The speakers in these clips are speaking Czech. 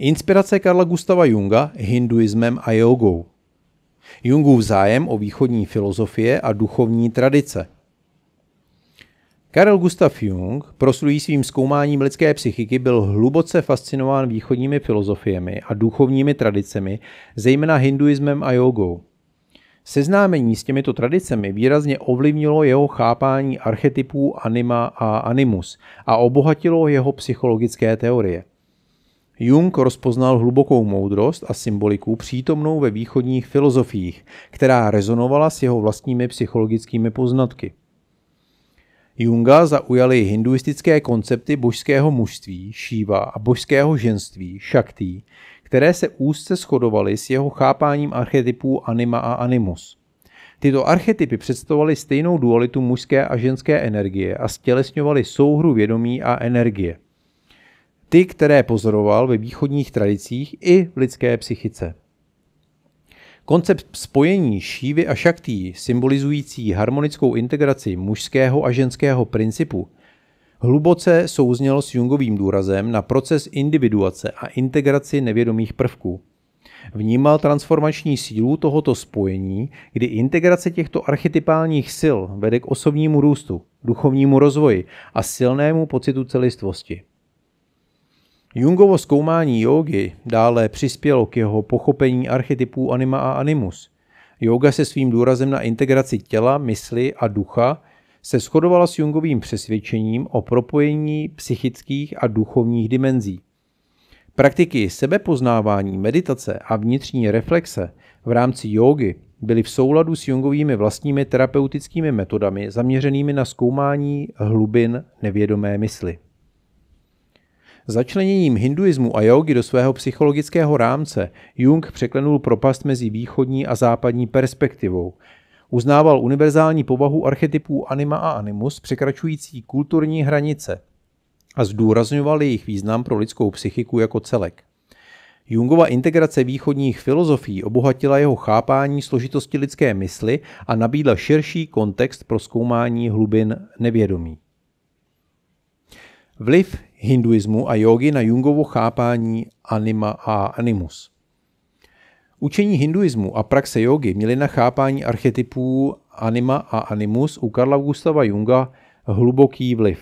Inspirace Karla Gustava Junga hinduismem a jogou. Jungův zájem o východní filozofie a duchovní tradice. Karel Gustav Jung, proslulý svým zkoumáním lidské psychiky, byl hluboce fascinován východními filozofiemi a duchovními tradicemi, zejména hinduismem a jogou. Seznámení s těmito tradicemi výrazně ovlivnilo jeho chápání archetypů anima a animus a obohatilo jeho psychologické teorie. Jung rozpoznal hlubokou moudrost a symboliku přítomnou ve východních filozofiích, která rezonovala s jeho vlastními psychologickými poznatky. Junga zaujaly hinduistické koncepty božského mužství, šíva a božského ženství, šaktý, které se úzce shodovaly s jeho chápáním archetypů anima a animus. Tyto archetypy představovaly stejnou dualitu mužské a ženské energie a stělesňovaly souhru vědomí a energie – ty, které pozoroval ve východních tradicích i v lidské psychice. Koncept spojení šívy a šaktí, symbolizující harmonickou integraci mužského a ženského principu, hluboce souzněl s Jungovým důrazem na proces individuace a integraci nevědomých prvků. Vnímal transformační sílu tohoto spojení, kdy integrace těchto archetypálních sil vede k osobnímu růstu, duchovnímu rozvoji a silnému pocitu celistvosti. Jungovo zkoumání jógy dále přispělo k jeho pochopení archetypů anima a animus. Yoga se svým důrazem na integraci těla, mysli a ducha se shodovala s Jungovým přesvědčením o propojení psychických a duchovních dimenzí. Praktiky sebepoznávání, meditace a vnitřní reflexe v rámci jógy byly v souladu s Jungovými vlastními terapeutickými metodami zaměřenými na zkoumání hlubin nevědomé mysli. Začleněním hinduismu a jogy do svého psychologického rámce Jung překlenul propast mezi východní a západní perspektivou. Uznával univerzální povahu archetypů anima a animus překračující kulturní hranice a zdůrazňoval jejich význam pro lidskou psychiku jako celek. Jungova integrace východních filozofií obohatila jeho chápání složitosti lidské mysli a nabídla širší kontext pro zkoumání hlubin nevědomí. Vliv hinduismu a jogy na Jungovo chápání anima a animus. Učení hinduismu a praxe jogy měly na chápání archetypů anima a animus u Karla Gustava Junga hluboký vliv.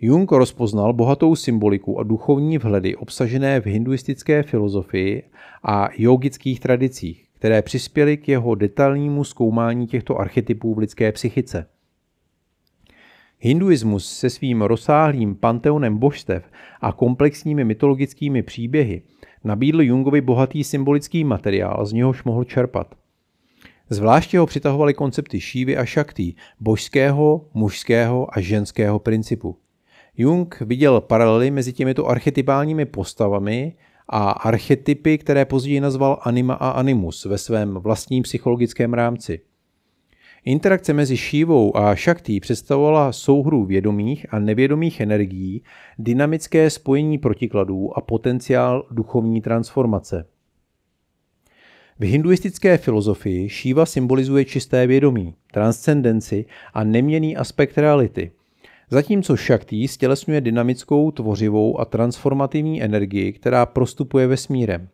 Jung rozpoznal bohatou symboliku a duchovní vhledy obsažené v hinduistické filozofii a jogických tradicích, které přispěly k jeho detailnímu zkoumání těchto archetypů v lidské psychice. Hinduismus se svým rozsáhlým panteonem božstev a komplexními mytologickými příběhy nabídl Jungovi bohatý symbolický materiál, z něhož mohl čerpat. Zvláště ho přitahovaly koncepty šívy a šaktý, božského, mužského a ženského principu. Jung viděl paralely mezi těmito archetypálními postavami a archetypy, které později nazval anima a animus ve svém vlastním psychologickém rámci – Interakce mezi šívou a šaktí představovala souhru vědomých a nevědomých energií, dynamické spojení protikladů a potenciál duchovní transformace. V hinduistické filozofii šíva symbolizuje čisté vědomí, transcendenci a neměný aspekt reality. Zatímco šaktí stělesňuje dynamickou, tvořivou a transformativní energii, která prostupuje vesmírem.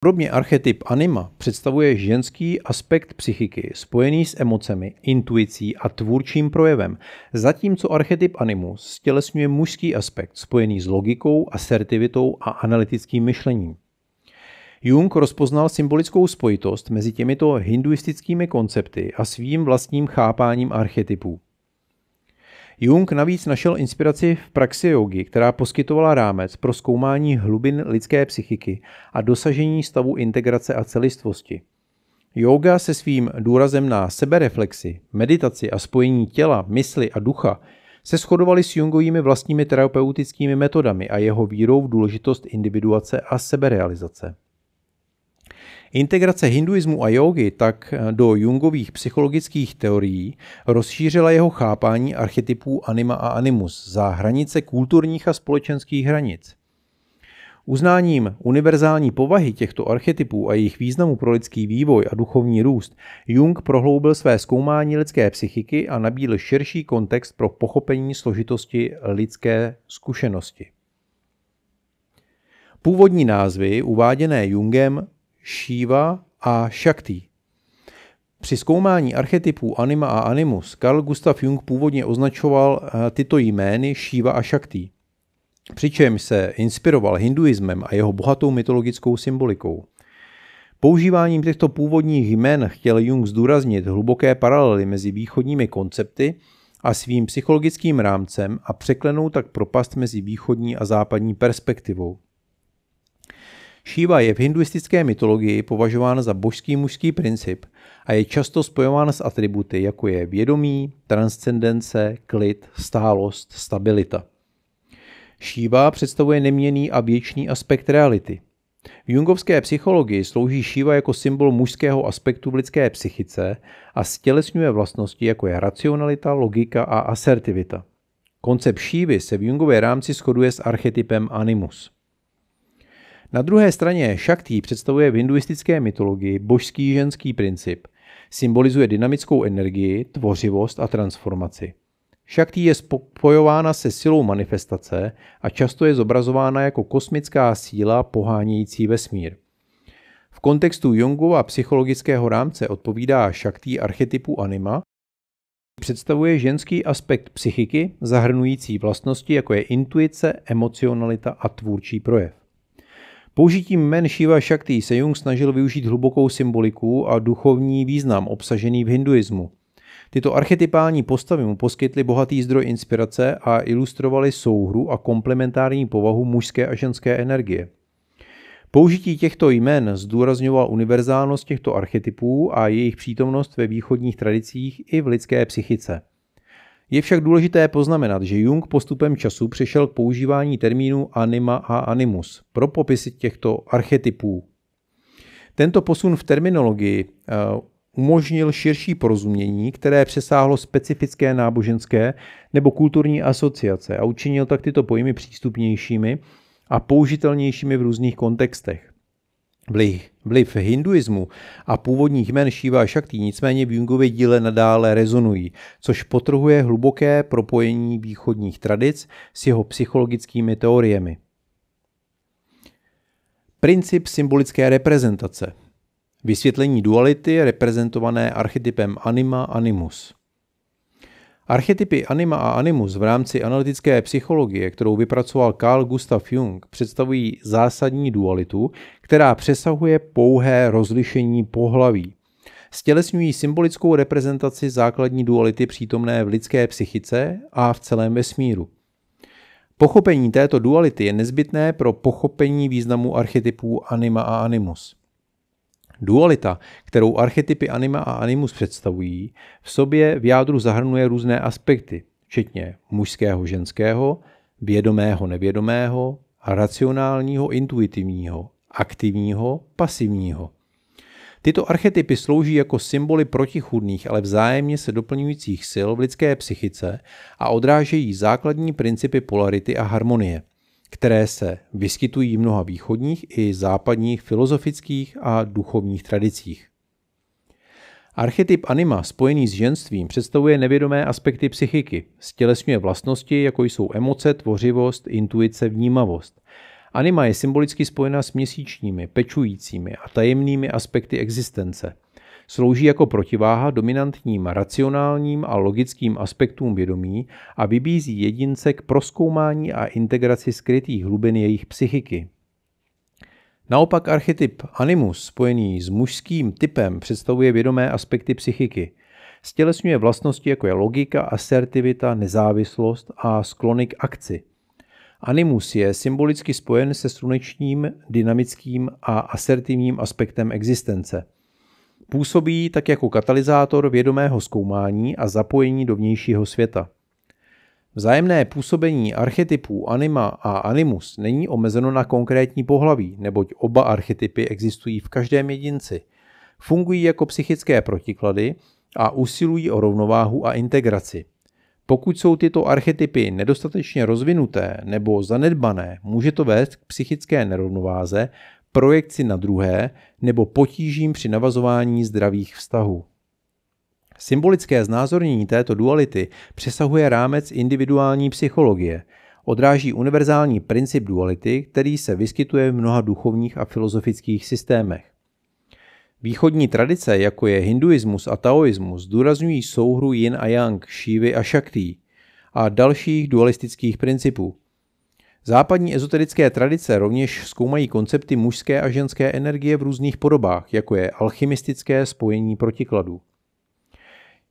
Podobně archetyp anima představuje ženský aspekt psychiky spojený s emocemi, intuicí a tvůrčím projevem, zatímco archetyp animus stělesňuje mužský aspekt spojený s logikou, asertivitou a analytickým myšlením. Jung rozpoznal symbolickou spojitost mezi těmito hinduistickými koncepty a svým vlastním chápáním archetypů. Jung navíc našel inspiraci v praxi jogy, která poskytovala rámec pro zkoumání hlubin lidské psychiky a dosažení stavu integrace a celistvosti. Yoga se svým důrazem na sebereflexi, meditaci a spojení těla, mysli a ducha se shodovaly s Jungovými vlastními terapeutickými metodami a jeho vírou v důležitost individuace a seberealizace. Integrace hinduismu a jógy tak eh, do jungových psychologických teorií rozšířila jeho chápání archetypů anima a animus za hranice kulturních a společenských hranic. Uznáním univerzální povahy těchto archetypů a jejich významu pro lidský vývoj a duchovní růst, Jung prohloubil své zkoumání lidské psychiky a nabídl širší kontext pro pochopení složitosti lidské zkušenosti. Původní názvy, uváděné Jungem, Shiva a Shakti. Při zkoumání archetypů anima a animus Carl Gustav Jung původně označoval eh, tyto jmény Shiva a Shakti, přičemž se inspiroval hinduismem a jeho bohatou mytologickou symbolikou. Používáním těchto původních jmen chtěl Jung zdůraznit hluboké paralely mezi východními koncepty a svým psychologickým rámcem a překlenout tak propast mezi východní a západní perspektivou. Šíva je v hinduistické mytologii považován za božský mužský princip a je často spojován s atributy, jako je vědomí, transcendence, klid, stálost, stabilita. Šíva představuje neměný a věčný aspekt reality. V jungovské psychologii slouží šíva jako symbol mužského aspektu v lidské psychice a stělesňuje vlastnosti, jako je racionalita, logika a asertivita. Koncept šívy se v jungové rámci shoduje s archetypem animus. Na druhé straně Shakti představuje v hinduistické mytologii božský ženský princip. Symbolizuje dynamickou energii, tvořivost a transformaci. Shakti je spojována se silou manifestace a často je zobrazována jako kosmická síla pohánějící vesmír. V kontextu Jungova psychologického rámce odpovídá Shakti archetypu anima, představuje ženský aspekt psychiky, zahrnující vlastnosti jako je intuice, emocionalita a tvůrčí projev. Použitím men Shiva Shakti se Jung snažil využít hlubokou symboliku a duchovní význam obsažený v hinduismu. Tyto archetypální postavy mu poskytly bohatý zdroj inspirace a ilustrovaly souhru a komplementární povahu mužské a ženské energie. Použití těchto jmen zdůrazňoval univerzálnost těchto archetypů a jejich přítomnost ve východních tradicích i v lidské psychice. Je však důležité poznamenat, že Jung postupem času přešel k používání termínu anima a animus pro popisy těchto archetypů. Tento posun v terminologii eh, umožnil širší porozumění, které přesáhlo specifické náboženské nebo kulturní asociace a učinil tak tyto pojmy přístupnějšími a použitelnějšími v různých kontextech. Vliv, hinduismu a původních jmen Shiva a Shakti nicméně v Jungově díle nadále rezonují, což potrhuje hluboké propojení východních tradic s jeho psychologickými teoriemi. Princip symbolické reprezentace. Vysvětlení duality reprezentované archetypem anima animus. Archetypy anima a animus v rámci analytické psychologie, kterou vypracoval Carl Gustav Jung, představují zásadní dualitu, která přesahuje pouhé rozlišení pohlaví. Stělesňují symbolickou reprezentaci základní duality přítomné v lidské psychice a v celém vesmíru. Pochopení této duality je nezbytné pro pochopení významu archetypů anima a animus. Dualita, kterou archetypy anima a animus představují, v sobě v jádru zahrnuje různé aspekty, včetně mužského, ženského, vědomého, nevědomého, racionálního, intuitivního, aktivního, pasivního. Tyto archetypy slouží jako symboly protichudných, ale vzájemně se doplňujících sil v lidské psychice a odrážejí základní principy polarity a harmonie – které se vyskytují v mnoha východních i západních filozofických a duchovních tradicích. Archetyp anima spojený s ženstvím představuje nevědomé aspekty psychiky, stělesňuje vlastnosti, jako jsou emoce, tvořivost, intuice, vnímavost. Anima je symbolicky spojena s měsíčními, pečujícími a tajemnými aspekty existence – slouží jako protiváha dominantním racionálním a logickým aspektům vědomí a vybízí jedince k proskoumání a integraci skrytých hlubin jejich psychiky. Naopak archetyp animus spojený s mužským typem představuje vědomé aspekty psychiky. Stělesňuje vlastnosti jako je logika, asertivita, nezávislost a sklony k akci. Animus je symbolicky spojen se slunečním, dynamickým a asertivním aspektem existence – Působí tak jako katalyzátor vědomého zkoumání a zapojení do vnějšího světa. Vzájemné působení archetypů anima a animus není omezeno na konkrétní pohlaví, neboť oba archetypy existují v každém jedinci. Fungují jako psychické protiklady a usilují o rovnováhu a integraci. Pokud jsou tyto archetypy nedostatečně rozvinuté nebo zanedbané, může to vést k psychické nerovnováze projekci na druhé nebo potížím při navazování zdravých vztahů. Symbolické znázornění této duality přesahuje rámec individuální psychologie, odráží univerzální princip duality, který se vyskytuje v mnoha duchovních a filozofických systémech. Východní tradice, jako je hinduismus a taoismus, zdůrazňují souhru yin a yang, šívy a Shakti a dalších dualistických principů – Západní ezoterické tradice rovněž zkoumají koncepty mužské a ženské energie v různých podobách, jako je alchymistické spojení protikladů.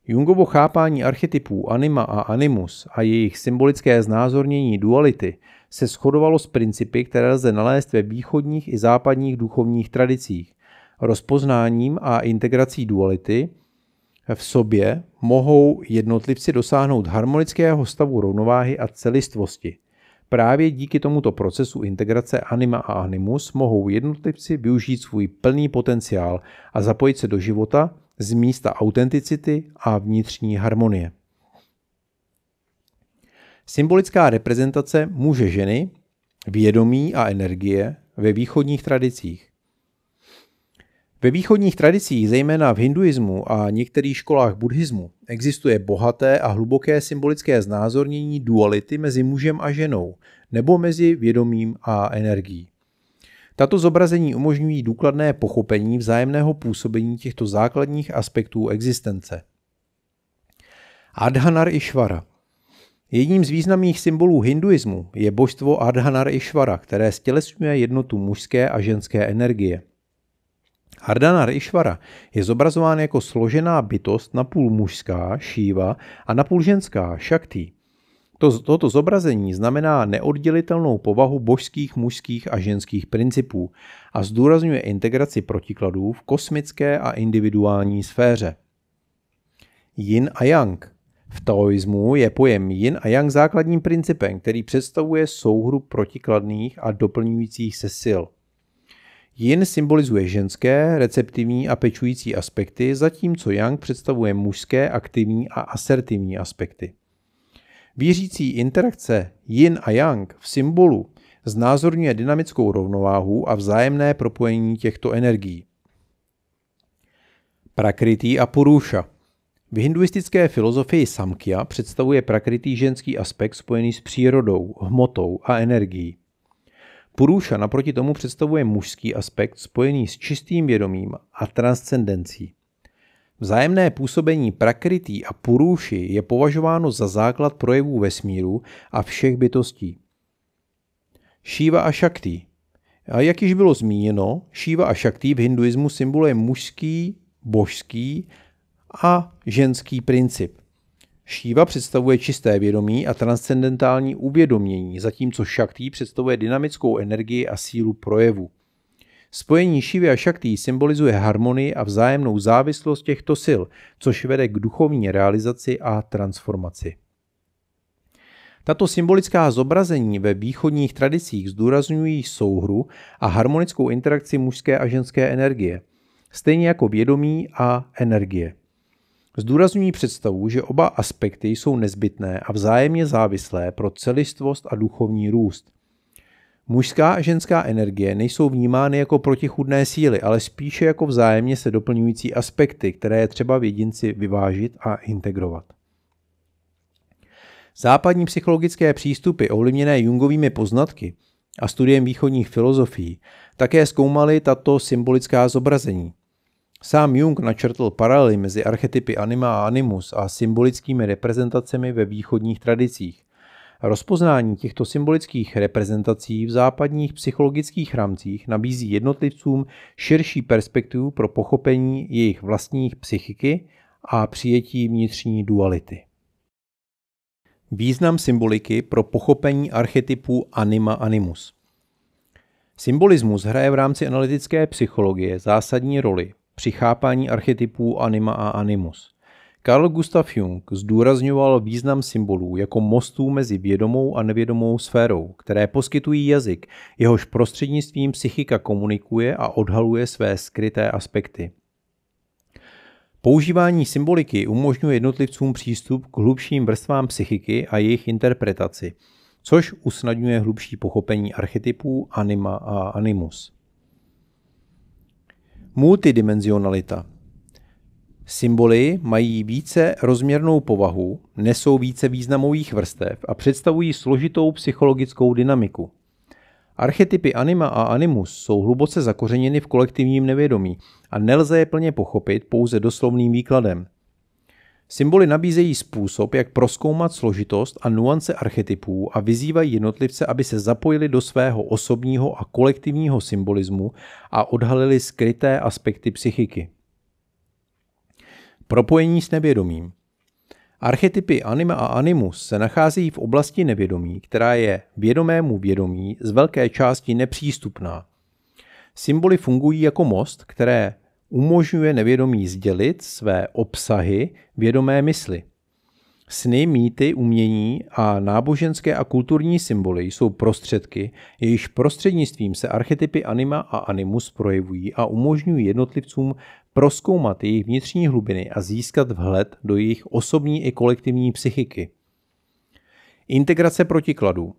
Jungovo chápání archetypů anima a animus a jejich symbolické znázornění duality se shodovalo s principy, které lze nalézt ve východních i západních duchovních tradicích. Rozpoznáním a integrací duality v sobě mohou jednotlivci dosáhnout harmonického stavu rovnováhy a celistvosti – Právě díky tomuto procesu integrace anima a animus mohou jednotlivci využít svůj plný potenciál a zapojit se do života z místa autenticity a vnitřní harmonie. Symbolická reprezentace muže ženy, vědomí a energie ve východních tradicích. Ve východních tradicích, zejména v hinduismu a některých školách buddhismu, existuje bohaté a hluboké symbolické znázornění duality mezi mužem a ženou, nebo mezi vědomím a energií. Tato zobrazení umožňují důkladné pochopení vzájemného působení těchto základních aspektů existence. Adhanar Ishvara Jedním z významných symbolů hinduismu je božstvo Adhanar Ishvara, které stělesňuje jednotu mužské a ženské energie – Hardana Rishvara je zobrazován jako složená bytost napůl mužská, šíva, a napůl ženská, šaktý. To, toto zobrazení znamená neoddělitelnou povahu božských, mužských a ženských principů a zdůrazňuje integraci protikladů v kosmické a individuální sféře. Yin a Yang. V taoismu je pojem yin a yang základním principem, který představuje souhru protikladných a doplňujících se sil – Jin symbolizuje ženské, receptivní a pečující aspekty, zatímco Yang představuje mužské, aktivní a asertivní aspekty. Věřící interakce Yin a Yang v symbolu znázorňuje dynamickou rovnováhu a vzájemné propojení těchto energií. Prakritý a Purusha V hinduistické filozofii Samkhya představuje prakritý ženský aspekt spojený s přírodou, hmotou a energií. Puruša naproti tomu představuje mužský aspekt spojený s čistým vědomím a transcendencí. Vzájemné působení prakrytí a puruši je považováno za základ projevů vesmíru a všech bytostí. Šíva a Shakti a jak již bylo zmíněno, Šíva a Shakti v hinduismu symboluje mužský, božský a ženský princip. Šíva představuje čisté vědomí a transcendentální uvědomění, zatímco šaktý představuje dynamickou energii a sílu projevu. Spojení šivy a šaktý symbolizuje harmonii a vzájemnou závislost těchto sil, což vede k duchovní realizaci a transformaci. Tato symbolická zobrazení ve východních tradicích zdůrazňují souhru a harmonickou interakci mužské a ženské energie, stejně jako vědomí a energie. Zdůrazňují představu, že oba aspekty jsou nezbytné a vzájemně závislé pro celistvost a duchovní růst. Mužská a ženská energie nejsou vnímány jako protichudné síly, ale spíše jako vzájemně se doplňující aspekty, které je třeba v jedinci vyvážit a integrovat. Západní psychologické přístupy ovlivněné Jungovými poznatky a studiem východních filozofií také zkoumaly tato symbolická zobrazení. Sám Jung načrtl paralely mezi archetypy anima a animus a symbolickými reprezentacemi ve východních tradicích. Rozpoznání těchto symbolických reprezentací v západních psychologických rámcích nabízí jednotlivcům širší perspektivu pro pochopení jejich vlastních psychiky a přijetí vnitřní duality. Význam symboliky pro pochopení archetypu anima animus. Symbolismus hraje v rámci analytické psychologie zásadní roli při chápání archetypů anima a animus. Carl Gustav Jung zdůrazňoval význam symbolů jako mostů mezi vědomou a nevědomou sférou, které poskytují jazyk, jehož prostřednictvím psychika komunikuje a odhaluje své skryté aspekty. Používání symboliky umožňuje jednotlivcům přístup k hlubším vrstvám psychiky a jejich interpretaci, což usnadňuje hlubší pochopení archetypů anima a animus. Multidimensionalita. Symboly mají více rozměrnou povahu, nesou více významových vrstev a představují složitou psychologickou dynamiku. Archetypy anima a animus jsou hluboce zakořeněny v kolektivním nevědomí a nelze je plně pochopit pouze doslovným výkladem – Symboly nabízejí způsob, jak proskoumat složitost a nuance archetypů a vyzývají jednotlivce, aby se zapojili do svého osobního a kolektivního symbolismu a odhalili skryté aspekty psychiky. Propojení s nevědomím. Archetypy anima a animus se nacházejí v oblasti nevědomí, která je vědomému vědomí z velké části nepřístupná. Symboly fungují jako most, které umožňuje nevědomí sdělit své obsahy vědomé mysli. Sny, mýty, umění a náboženské a kulturní symboly jsou prostředky, jejichž prostřednictvím se archetypy anima a animus projevují a umožňují jednotlivcům proskoumat jejich vnitřní hlubiny a získat vhled do jejich osobní i kolektivní psychiky. Integrace protikladů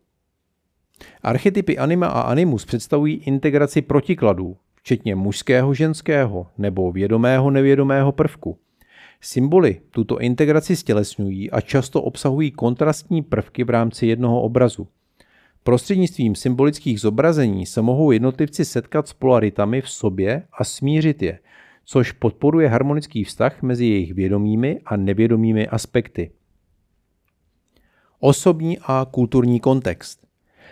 Archetypy anima a animus představují integraci protikladů, včetně mužského, ženského nebo vědomého, nevědomého prvku. Symboly tuto integraci stělesňují a často obsahují kontrastní prvky v rámci jednoho obrazu. Prostřednictvím symbolických zobrazení se mohou jednotlivci setkat s polaritami v sobě a smířit je, což podporuje harmonický vztah mezi jejich vědomými a nevědomými aspekty. Osobní a kulturní kontext.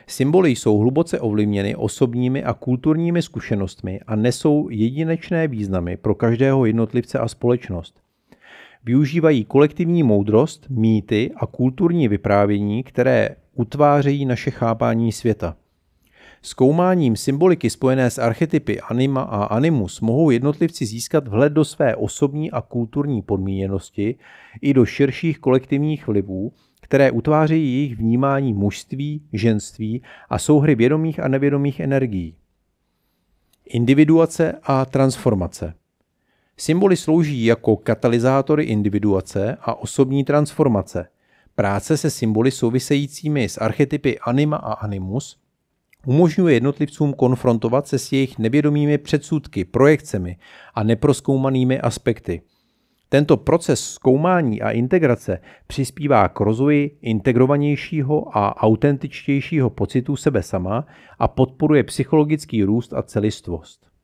Symboly jsou hluboce ovlivněny osobními a kulturními zkušenostmi a nesou jedinečné významy pro každého jednotlivce a společnost. Využívají kolektivní moudrost, mýty a kulturní vyprávění, které utvářejí naše chápání světa. Zkoumáním symboliky spojené s archetypy anima a animus mohou jednotlivci získat vhled do své osobní a kulturní podmíněnosti i do širších kolektivních vlivů, které utvářejí jejich vnímání mužství, ženství a souhry vědomých a nevědomých energií. Individuace a transformace. Symboly slouží jako katalyzátory individuace a osobní transformace. Práce se symboly souvisejícími s archetypy anima a animus umožňuje jednotlivcům konfrontovat se s jejich nevědomými předsudky, projekcemi a neproskoumanými aspekty – tento proces zkoumání a integrace přispívá k rozvoji integrovanějšího a autentičtějšího pocitu sebe sama a podporuje psychologický růst a celistvost.